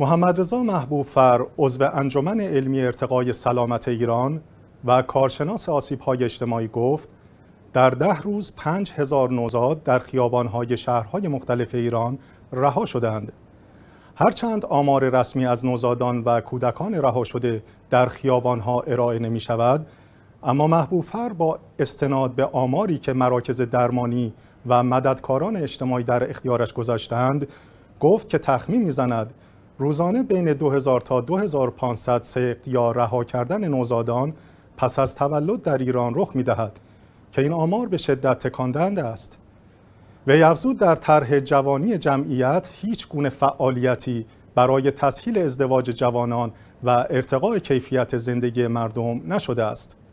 محمد رضا محبوب فر عضو انجمن علمی ارتقای سلامت ایران و کارشناس های اجتماعی گفت در ده روز پنج هزار نوزاد در های شهرهای مختلف ایران رها شدند. هرچند آمار رسمی از نوزادان و کودکان رها شده در ها ارائه نمی شود، اما محبوبفر با استناد به آماری که مراکز درمانی و مددکاران اجتماعی در اختیارش گذاشتند، گفت که تخمین میزند روزانه بین 2000 تا 2500 سقط یا رها کردن نوزادان پس از تولد در ایران رخ می دهد که این آمار به شدت تکاندند است. وی افزود در طرح جوانی جمعیت هیچ گونه فعالیتی برای تسهیل ازدواج جوانان و ارتقاء کیفیت زندگی مردم نشده است.